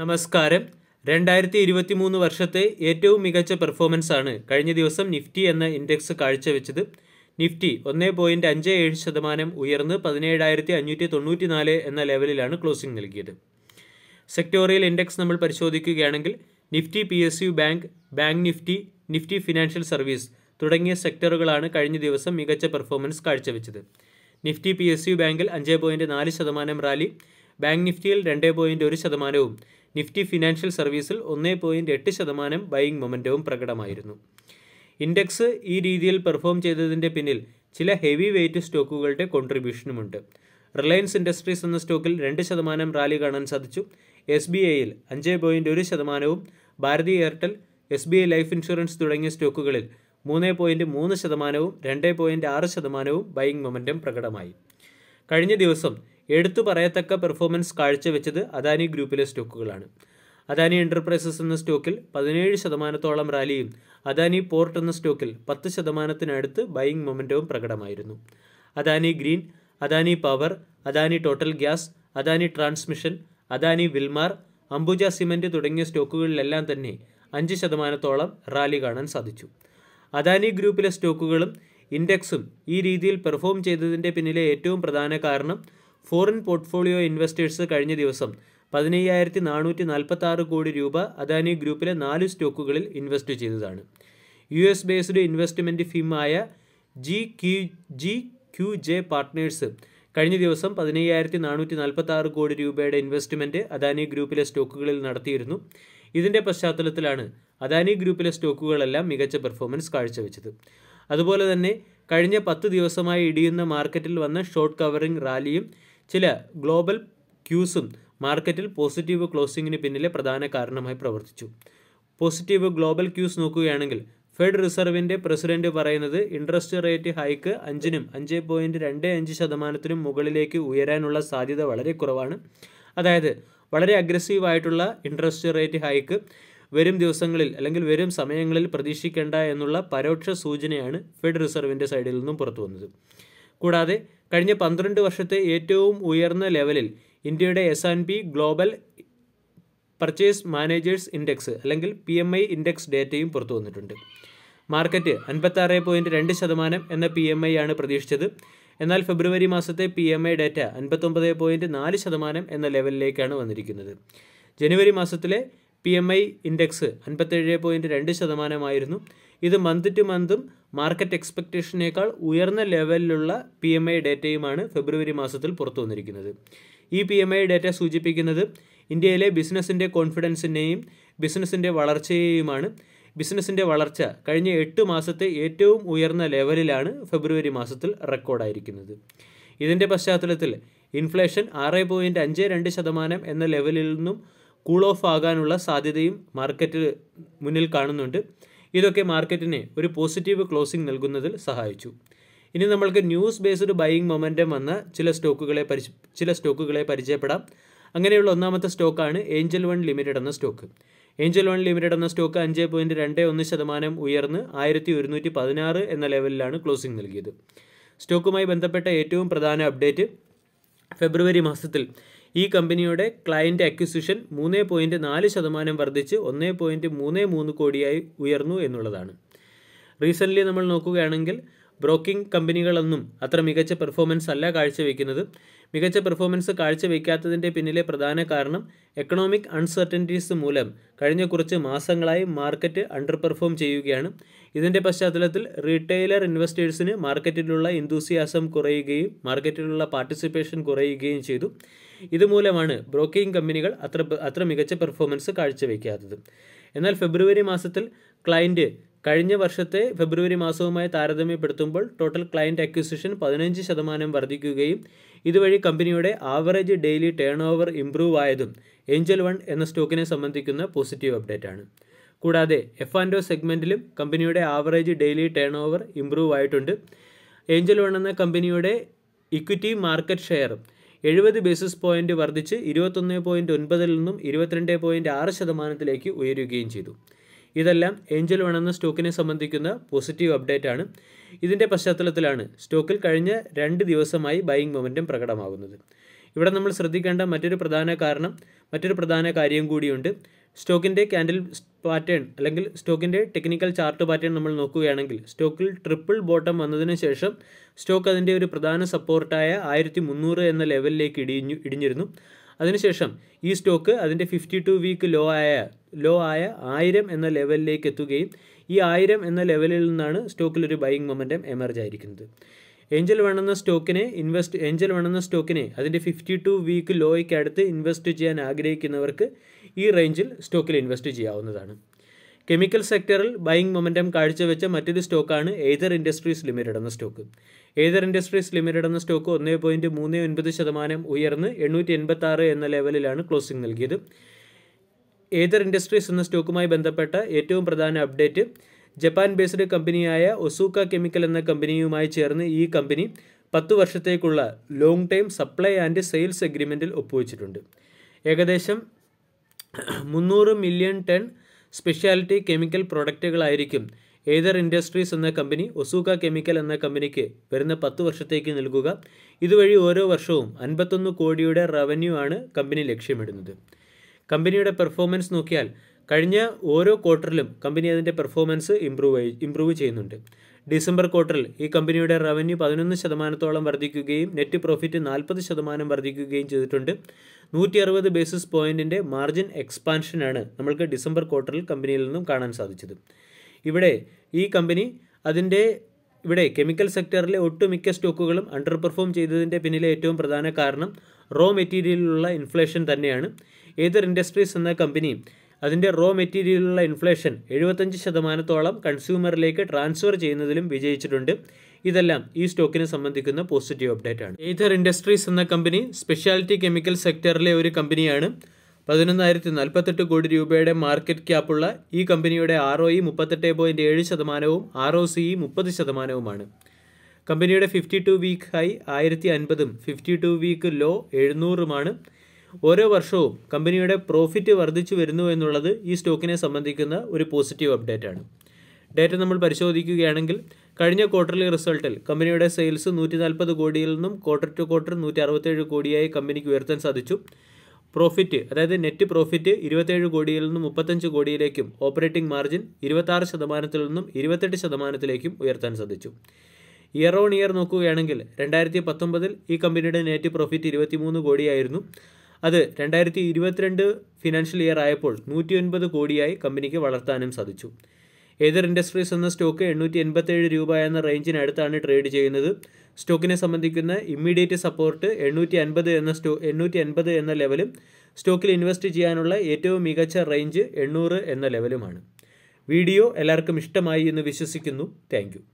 നമസ്കാരം രണ്ടായിരത്തി ഇരുപത്തി മൂന്ന് വർഷത്തെ ഏറ്റവും മികച്ച പെർഫോമൻസ് ആണ് കഴിഞ്ഞ ദിവസം നിഫ്റ്റി എന്ന ഇൻഡെക്സ് കാഴ്ചവെച്ചത് നിഫ്റ്റി ഒന്ന് പോയിൻറ്റ് അഞ്ച് ഏഴ് ശതമാനം ഉയർന്ന് പതിനേഴായിരത്തി അഞ്ഞൂറ്റി തൊണ്ണൂറ്റി നാല് എന്ന ലെവലിലാണ് ക്ലോസിംഗ് നൽകിയത് സെക്ടോറിയൽ ഇൻഡെക്സ് നമ്മൾ പരിശോധിക്കുകയാണെങ്കിൽ Nifty P S U bank bank Nifty Nifty financial service തുടങ്ങിയ സെക്ടറുകളാണ് കഴിഞ്ഞ ദിവസം മികച്ച പെർഫോമൻസ് കാഴ്ചവെച്ചത് നിഫ്റ്റി പി എസ് യു ബാങ്കിൽ അഞ്ച് പോയിൻറ്റ് നാല് ശതമാനം റാലി ബാങ്ക് നിഫ്റ്റിയിൽ രണ്ട് പോയിൻറ്റ് ഒരു ശതമാനവും നിഫ്റ്റി ഫിനാൻഷ്യൽ സർവീസിൽ ഒന്നേ പോയിൻറ്റ് എട്ട് ശതമാനം ബൈയിങ് മൊമെൻറ്റവും പ്രകടമായിരുന്നു ഇൻഡെക്സ് ഈ രീതിയിൽ പെർഫോം ചെയ്തതിൻ്റെ പിന്നിൽ ചില ഹെവി വെയിറ്റ് സ്റ്റോക്കുകളുടെ കോൺട്രിബ്യൂഷനുമുണ്ട് റിലയൻസ് ഇൻഡസ്ട്രീസ് എന്ന സ്റ്റോക്കിൽ രണ്ട് ശതമാനം റാലി കാണാൻ സാധിച്ചു എസ് ബി ഐയിൽ അഞ്ച് പോയിൻറ്റ് ഒരു ശതമാനവും Bharti Airtel S B I life insurance തുടങ്ങിയ സ്റ്റോക്കുകളിൽ മൂന്ന് പോയിൻറ്റ് മൂന്ന് ശതമാനവും രണ്ട് പോയിൻറ്റ് ആറ് ശതമാനവും ബൈയിങ് മൊമെൻറ്റം പ്രകടമായി കഴിഞ്ഞ ദിവസം എടുത്തു പറയത്തക്ക പെർഫോമൻസ് കാഴ്ചവെച്ചത് അദാനി ഗ്രൂപ്പിലെ സ്റ്റോക്കുകളാണ് അദാനി എൻ്റർപ്രൈസസ് എന്ന സ്റ്റോക്കിൽ പതിനേഴ് ശതമാനത്തോളം റാലിയും അദാനി പോർട്ട് എന്ന സ്റ്റോക്കിൽ പത്ത് ശതമാനത്തിനടുത്ത് ബൈയിങ് മൊമെൻറ്റവും പ്രകടമായിരുന്നു Adani Green Adani Power Adani Total Gas Adani Transmission Adani Wilmar Ambuja Cement തുടങ്ങിയ സ്റ്റോക്കുകളിലെല്ലാം തന്നെ അഞ്ച് ശതമാനത്തോളം റാലി കാണാൻ സാധിച്ചു അദാനി ഗ്രൂപ്പിലെ സ്റ്റോക്കുകളും ഇൻഡെക്സും ഈ രീതിയിൽ പെർഫോം ചെയ്തതിൻ്റെ പിന്നിലെ ഏറ്റവും പ്രധാന കാരണം ഫോറിൻ പോർട്ട്ഫോളിയോ ഇൻവെസ്റ്റേഴ്സ് കഴിഞ്ഞ ദിവസം പതിനയ്യായിരത്തി നാനൂറ്റി നാൽപ്പത്തി ആറ് കോടി രൂപ അദാനി ഗ്രൂപ്പിലെ നാല് സ്റ്റോക്കുകളിൽ ഇൻവെസ്റ്റ് ചെയ്തതാണ് യു എസ് ബേസ്ഡ് ഇൻവെസ്റ്റ്മെൻറ്റ് ഫിമായ G Q G Q J partners കഴിഞ്ഞ ദിവസം പതിനയ്യായിരത്തി നാനൂറ്റി നാൽപ്പത്തി ആറ് കോടി രൂപയുടെ ഇൻവെസ്റ്റ്മെൻറ്റ് അദാനി ഗ്രൂപ്പിലെ സ്റ്റോക്കുകളിൽ നടത്തിയിരുന്നു ഇതിൻ്റെ പശ്ചാത്തലത്തിലാണ് അദാനി ഗ്രൂപ്പിലെ സ്റ്റോക്കുകളെല്ലാം മികച്ച പെർഫോമൻസ് കാഴ്ചവെച്ചത് അതുപോലെ തന്നെ കഴിഞ്ഞ പത്ത് ദിവസമായി ഇടിയുന്ന മാർക്കറ്റിൽ വന്ന ഷോർട്ട് കവറിംഗ് റാലിയും ചില ഗ്ലോബൽ ക്യൂസും മാർക്കറ്റിൽ പോസിറ്റീവ് ക്ലോസിംഗിന് പിന്നിലെ പ്രധാന കാരണമായി പ്രവർത്തിച്ചു പോസിറ്റീവ് ഗ്ലോബൽ ക്യൂസ് നോക്കുകയാണെങ്കിൽ ഫെഡ് റിസർവിൻ്റെ പ്രസിഡന്റ് പറയുന്നത് ഇൻട്രസ്റ്റ് റേറ്റ് ഹൈക്ക് അഞ്ചിനും അഞ്ച് പോയിൻ്റ് രണ്ട് അഞ്ച് ശതമാനത്തിനും മുകളിലേക്ക് ഉയരാനുള്ള സാധ്യത വളരെ കുറവാണ് അതായത് വളരെ അഗ്രസീവായിട്ടുള്ള ഇൻട്രസ്റ്റ് റേറ്റ് ഹൈക്ക് വരും ദിവസങ്ങളിൽ അല്ലെങ്കിൽ വരും സമയങ്ങളിൽ പ്രതീക്ഷിക്കേണ്ട എന്നുള്ള പരോക്ഷ സൂചനയാണ് ഫെഡ് റിസർവിൻ്റെ സൈഡിൽ നിന്നും പുറത്തു വന്നത് കൂടാതെ കഴിഞ്ഞ പന്ത്രണ്ട് വർഷത്തെ ഏറ്റവും ഉയർന്ന ലെവലിൽ ഇന്ത്യയുടെ S and P global purchase managers index അല്ലെങ്കിൽ പി എം ഐ ഇൻഡെക്സ് ഡേറ്റയും പുറത്തു വന്നിട്ടുണ്ട് മാർക്കറ്റ് അൻപത്താറ് പോയിൻറ്റ് രണ്ട് ശതമാനം എന്ന പി എം ഐ ആണ് പ്രതീക്ഷിച്ചത് എന്നാൽ ഫെബ്രുവരി മാസത്തെ പി എം ഐ ഡാറ്റ അൻപത്തൊമ്പത് പോയിൻറ്റ് നാല് ശതമാനം എന്ന ലെവലിലേക്കാണ് വന്നിരിക്കുന്നത് ജനുവരി മാസത്തിലെ പി എം ഐ ഇൻഡെക്സ് അൻപത്തേഴ് പോയിൻറ്റ് രണ്ട് ശതമാനമായിരുന്നു ഇത് മന്ത് ടു മന്തും മാർക്കറ്റ് എക്സ്പെക്റ്റേഷനേക്കാൾ ഉയർന്ന ലെവലിലുള്ള പി എം ഐ ഡേറ്റയുമാണ് ഫെബ്രുവരി മാസത്തിൽ പുറത്തു വന്നിരിക്കുന്നത് ഈ പി എം ഐ ഡേറ്റ സൂചിപ്പിക്കുന്നത് ഇന്ത്യയിലെ ബിസിനസ്സിൻ്റെ കോൺഫിഡൻസിൻ്റെയും ബിസിനസ്സിൻ്റെ വളർച്ചയെയുമാണ് ബിസിനസ്സിൻ്റെ വളർച്ച കഴിഞ്ഞ എട്ട് മാസത്തെ ഏറ്റവും ഉയർന്ന ലെവലിലാണ് ഫെബ്രുവരി മാസത്തിൽ റെക്കോർഡായിരിക്കുന്നത് ഇതിൻ്റെ പശ്ചാത്തലത്തിൽ ഇൻഫ്ലേഷൻ ആറ് പോയിൻ്റ് അഞ്ച് രണ്ട് ശതമാനം എന്ന ലെവലിൽ നിന്നും കൂൾ ഓഫ് ആകാനുള്ള സാധ്യതയും മാർക്കറ്റ് മുന്നിൽ കാണുന്നുണ്ട് ഇതൊക്കെ മാർക്കറ്റിനെ ഒരു പോസിറ്റീവ് ക്ലോസിംഗ് നൽകുന്നതിൽ സഹായിച്ചു ഇനി നമ്മൾക്ക് ന്യൂസ് ബേസ്ഡ് ബൈയിങ് മൊമെൻറ്റം വന്ന ചില സ്റ്റോക്കുകളെ ചില സ്റ്റോക്കുകളെ പരിചയപ്പെടാം അങ്ങനെയുള്ള ഒന്നാമത്തെ സ്റ്റോക്കാണ് ഏഞ്ചൽ വൺ ലിമിറ്റഡ് എന്ന സ്റ്റോക്ക് ഏഞ്ചൽ വൺ ലിമിറ്റഡ് എന്ന സ്റ്റോക്ക് അഞ്ച് പോയിൻറ്റ് രണ്ട് ഒന്ന് ശതമാനം ഉയർന്ന് ആയിരത്തി ഒരുന്നൂറ്റി പതിനാറ് എന്ന ലെവലിലാണ് ക്ലോസിംഗ് നൽകിയത് സ്റ്റോക്കുമായി ബന്ധപ്പെട്ട ഏറ്റവും പ്രധാന അപ്ഡേറ്റ് ഫെബ്രുവരി മാസത്തിൽ ഈ കമ്പനിയുടെ ക്ലയൻറ്റ് അക്വിസിഷൻ മൂന്ന് പോയിൻറ്റ് നാല് ശതമാനം വർദ്ധിച്ച് ഒന്ന് പോയിൻറ്റ് മൂന്ന് മൂന്ന് കോടിയായി ഉയർന്നു എന്നുള്ളതാണ് റീസെൻ്റ്ലി നമ്മൾ നോക്കുകയാണെങ്കിൽ ബ്രോക്കിംഗ് കമ്പനികളൊന്നും അത്ര മികച്ച പെർഫോമൻസ് അല്ല കാഴ്ചവെക്കുന്നത് മികച്ച പെർഫോമൻസ് കാഴ്ചവെക്കാത്തതിൻ്റെ പിന്നിലെ പ്രധാന കാരണം എക്കണോമിക് അൺസർട്ടനിറ്റീസ് മൂലം കഴിഞ്ഞ കുറച്ച് മാസങ്ങളായി മാർക്കറ്റ് അണ്ടർ പെർഫോം ചെയ്യുകയാണ് ഇതിൻ്റെ പശ്ചാത്തലത്തിൽ റീറ്റെയിലർ ഇൻവെസ്റ്റേഴ്സിന് മാർക്കറ്റിലുള്ള ഇന്തൂസിയാസം കുറയുകയും മാർക്കറ്റിലുള്ള പാർട്ടിസിപ്പേഷൻ കുറയുകയും ചെയ്തു ഇതുമൂലമാണ് ബ്രോക്കിംഗ് കമ്പനികൾ അത്ര അത്ര മികച്ച പെർഫോമൻസ് കാഴ്ചവെക്കാത്തത് എന്നാൽ ഫെബ്രുവരി മാസത്തിൽ ക്ലയൻറ്റ് കഴിഞ്ഞ വർഷത്തെ ഫെബ്രുവരി മാസവുമായി താരതമ്യപ്പെടുത്തുമ്പോൾ ടോട്ടൽ ക്ലയൻറ്റ് അക്വിസിഷൻ പതിനഞ്ച് ശതമാനം വർദ്ധിക്കുകയും ഇതുവഴി കമ്പനിയുടെ average daily turn over improve ആയതും ഏഞ്ചൽ വൺ എന്ന സ്റ്റോക്കിനെ സംബന്ധിക്കുന്ന പോസിറ്റീവ് അപ്ഡേറ്റ് ആണ് കൂടാതെ എഫ് ആൻഡ് ഒ സെഗ്മെൻറ്റിലും കമ്പനിയുടെ average daily turn over improve ആയിട്ടുണ്ട് ഏഞ്ചൽ വൺ എന്ന കമ്പനിയുടെ ഇക്വിറ്റി മാർക്കറ്റ് ഷെയർ എഴുപത് ബേസിസ് പോയിന്റ് വർദ്ധിച്ച് ഇരുപത്തൊന്ന് പോയിൻറ്റ് ഒൻപതിൽ നിന്നും ഇരുപത്തിരണ്ട് പോയിൻറ്റ് ആറ് ശതമാനത്തിലേക്ക് ഉയരുകയും ചെയ്തു ഇതെല്ലാം ഏഞ്ചൽ വൺ എന്ന സ്റ്റോക്കിനെ സംബന്ധിക്കുന്ന പോസിറ്റീവ് അപ്ഡേറ്റ് ആണ് ഇതിൻ്റെ പശ്ചാത്തലത്തിലാണ് സ്റ്റോക്കിൽ കഴിഞ്ഞ രണ്ട് ദിവസമായി ബൈയിങ് മൊമെൻറ്റം പ്രകടമാകുന്നത് ഇവിടെ നമ്മൾ ശ്രദ്ധിക്കേണ്ട മറ്റൊരു പ്രധാന കാരണം മറ്റൊരു പ്രധാന കാര്യം കൂടിയുണ്ട് സ്റ്റോക്കിൻ്റെ ക്യാൻഡിൽ പാറ്റേൺ അല്ലെങ്കിൽ സ്റ്റോക്കിൻ്റെ ടെക്നിക്കൽ ചാർട്ട് പാറ്റേൺ നമ്മൾ നോക്കുകയാണെങ്കിൽ സ്റ്റോക്കിൽ ട്രിപ്പിൾ ബോട്ടം വന്നതിന് ശേഷം സ്റ്റോക്ക് അതിൻ്റെ ഒരു പ്രധാന സപ്പോർട്ടായ ആയിരത്തി എന്ന ലെവലിലേക്ക് ഇടിഞ്ഞു ഇടിഞ്ഞിരുന്നു അതിനുശേഷം ഈ സ്റ്റോക്ക് അതിൻ്റെ ഫിഫ്റ്റി ടു വീക്ക് ലോ ആയ ലോ ആയ ആയിരം എന്ന ലെവലിലേക്ക് എത്തുകയും ഈ ആയിരം എന്ന ലെവലിൽ നിന്നാണ് സ്റ്റോക്കിൽ ഒരു ബൈയിങ് മൊമെൻറ്റം എമർജ് ആയിരിക്കുന്നത് ഏഞ്ചൽ എന്ന സ്റ്റോക്കിനെ ഇൻവെസ്റ്റ് ഏഞ്ചൽ എന്ന സ്റ്റോക്കിനെ അതിൻ്റെ ഫിഫ്റ്റി ടു വീക്ക് ലോയ്ക്ക് അടുത്ത് ഇൻവെസ്റ്റ് ചെയ്യാൻ ആഗ്രഹിക്കുന്നവർക്ക് ഈ റേഞ്ചിൽ സ്റ്റോക്കിൽ ഇൻവെസ്റ്റ് ചെയ്യാവുന്നതാണ് കെമിക്കൽ സെക്ടറിൽ ബൈയിങ് മൊമെൻറ്റം കാഴ്ചവെച്ച മറ്റൊരു സ്റ്റോക്കാണ് ഏതർ ഇൻഡസ്ട്രീസ് ലിമിറ്റഡ് എന്ന സ്റ്റോക്ക് ഏതർ ഇൻഡസ്ട്രീസ് ലിമിറ്റഡ് എന്ന സ്റ്റോക്ക് ഒന്നേ പോയിൻറ്റ് മൂന്ന് ഒൻപത് ശതമാനം ഉയർന്ന് എണ്ണൂറ്റി എൺപത്തി ആറ് എന്ന ലെവലിലാണ് ക്ലോസിംഗ് നൽകിയത് ഏതർ ഇൻഡസ്ട്രീസ് എന്ന സ്റ്റോക്കുമായി ബന്ധപ്പെട്ട ഏറ്റവും പ്രധാന അപ്ഡേറ്റ് ജപ്പാൻ ബേസ്ഡ് കമ്പനിയായ ഒസൂക്ക കെമിക്കൽ എന്ന കമ്പനിയുമായി ചേർന്ന് ഈ കമ്പനി പത്ത് വർഷത്തേക്കുള്ള long time supply and sales അഗ്രിമെൻറ്റിൽ ഒപ്പുവെച്ചിട്ടുണ്ട് ഏകദേശം മുന്നൂറ് മില്യൺ ടൺ സ്പെഷ്യാലിറ്റി കെമിക്കൽ പ്രൊഡക്റ്റുകളായിരിക്കും ഏതർ ഇൻഡസ്ട്രീസ് എന്ന കമ്പനി ഒസൂക കെമിക്കൽ എന്ന കമ്പനിക്ക് വരുന്ന പത്ത് വർഷത്തേക്ക് നൽകുക ഇതുവഴി ഓരോ വർഷവും അൻപത്തൊന്ന് കോടിയുടെ റവന്യൂ ആണ് കമ്പനി ലക്ഷ്യമിടുന്നത് കമ്പനിയുടെ പെർഫോമൻസ് നോക്കിയാൽ കഴിഞ്ഞ ഓരോ ക്വാർട്ടറിലും കമ്പനി അതിൻ്റെ പെർഫോമൻസ് ഇമ്പ്രൂവ് ഇമ്പ്രൂവ് ചെയ്യുന്നുണ്ട് ഡിസംബർ ക്വാർട്ടറിൽ ഈ കമ്പനിയുടെ റവന്യൂ പതിനൊന്ന് ശതമാനത്തോളം വർദ്ധിക്കുകയും നെറ്റ് പ്രോഫിറ്റ് നാൽപ്പത് ശതമാനം വർദ്ധിക്കുകയും ചെയ്തിട്ടുണ്ട് നൂറ്റി അറുപത് ബേസിസ് പോയിന്റിന്റെ മാർജിൻ എക്സ്പാൻഷനാണ് നമ്മൾക്ക് ഡിസംബർ ക്വാർട്ടറിൽ കമ്പനിയിൽ നിന്നും കാണാൻ സാധിച്ചത് ഇവിടെ ഈ കമ്പനി അതിൻ്റെ ഇവിടെ കെമിക്കൽ സെക്ടറിലെ ഒട്ടുമിക്ക സ്റ്റോക്കുകളും അണ്ടർ പെർഫോം ചെയ്തതിൻ്റെ പിന്നിലെ ഏറ്റവും പ്രധാന കാരണം റോ മെറ്റീരിയലിലുള്ള ഇൻഫ്ലേഷൻ തന്നെയാണ് ഏതർ ഇൻഡസ്ട്രീസ് എന്ന കമ്പനിയും അതിൻ്റെ റോ മെറ്റീരിയലിലുള്ള ഇൻഫ്ലേഷൻ എഴുപത്തഞ്ച് ശതമാനത്തോളം കൺസ്യൂമറിലേക്ക് ട്രാൻസ്ഫർ ചെയ്യുന്നതിലും വിജയിച്ചിട്ടുണ്ട് ഇതെല്ലാം ഈ സ്റ്റോക്കിനെ സംബന്ധിക്കുന്ന പോസിറ്റീവ് അപ്ഡേറ്റ് ആണ് എയ്തർ ഇൻഡസ്ട്രീസ് എന്ന കമ്പനി സ്പെഷ്യാലിറ്റി കെമിക്കൽ സെക്ടറിലെ ഒരു കമ്പനിയാണ് പതിനൊന്നായിരത്തി നാൽപ്പത്തെട്ട് കോടി രൂപയുടെ മാർക്കറ്റ് ക്യാപ്പുള്ള ഈ കമ്പനിയുടെ ആർ ഒ ഇ മുപ്പത്തെട്ട് പോയിൻറ്റ് ഏഴ് ശതമാനവും ആർ ഒ സി മുപ്പത് ശതമാനവുമാണ് കമ്പനിയുടെ ഫിഫ്റ്റി ടു വീക്ക് ഹൈ ആയിരത്തി അൻപതും ഫിഫ്റ്റി ടു വീക്ക് ലോ എഴുന്നൂറുമാണ് ഓരോ വർഷവും കമ്പനിയുടെ പ്രോഫിറ്റ് വർദ്ധിച്ചു വരുന്നു എന്നുള്ളത് ഈ സ്റ്റോക്കിനെ സംബന്ധിക്കുന്ന ഒരു പോസിറ്റീവ് അപ്ഡേറ്റ് ആണ് ഡേറ്റ നമ്മൾ പരിശോധിക്കുകയാണെങ്കിൽ കഴിഞ്ഞ ക്വാർട്ടർലി റിസൾട്ടിൽ കമ്പനിയുടെ സെയിൽസ് നൂറ്റി നാൽപ്പത് കോടിയിൽ നിന്നും ക്വാർട്ടർ ടു ക്വാർട്ടർ നൂറ്റി അറുപത്തേഴ് കോടിയായി കമ്പനിക്ക് ഉയർത്താൻ സാധിച്ചു പ്രോഫിറ്റ് അതായത് നെറ്റ് പ്രോഫിറ്റ് ഇരുപത്തേഴ് കോടിയിൽ നിന്നും മുപ്പത്തഞ്ച് കോടിയിലേക്കും ഓപ്പറേറ്റിംഗ് മാർജിൻ ഇരുപത്താറ് ശതമാനത്തിൽ നിന്നും ഇരുപത്തെട്ട് ശതമാനത്തിലേക്കും ഉയർത്താൻ സാധിച്ചു ഇയർ ഓൺ ഇയർ നോക്കുകയാണെങ്കിൽ രണ്ടായിരത്തി പത്തൊമ്പതിൽ ഈ കമ്പനിയുടെ നെറ്റ് പ്രോഫിറ്റ് ഇരുപത്തിമൂന്ന് കോടിയായിരുന്നു അത് രണ്ടായിരത്തി ഇരുപത്തിരണ്ട് ഫിനാൻഷ്യൽ ഇയർ ആയപ്പോൾ നൂറ്റി ഒൻപത് കോടിയായി കമ്പനിക്ക് വളർത്താനും സാധിച്ചു ഏതർ ഇൻഡസ്ട്രീസ് എന്ന സ്റ്റോക്ക് എണ്ണൂറ്റി എൺപത്തേഴ് രൂപ എന്ന റേഞ്ചിനടുത്താണ് ട്രേഡ് ചെയ്യുന്നത് സ്റ്റോക്കിനെ സംബന്ധിക്കുന്ന ഇമ്മീഡിയറ്റ് സപ്പോർട്ട് എണ്ണൂറ്റി അൻപത് എന്ന സ്റ്റോ എണ്ണൂറ്റി അൻപത് എന്ന ലെവലും സ്റ്റോക്കിൽ ഇൻവെസ്റ്റ് ചെയ്യാനുള്ള ഏറ്റവും മികച്ച റേഞ്ച് എണ്ണൂറ് എന്ന ലെവലുമാണ് വീഡിയോ എല്ലാവർക്കും ഇഷ്ടമായി എന്ന് വിശ്വസിക്കുന്നു താങ്ക്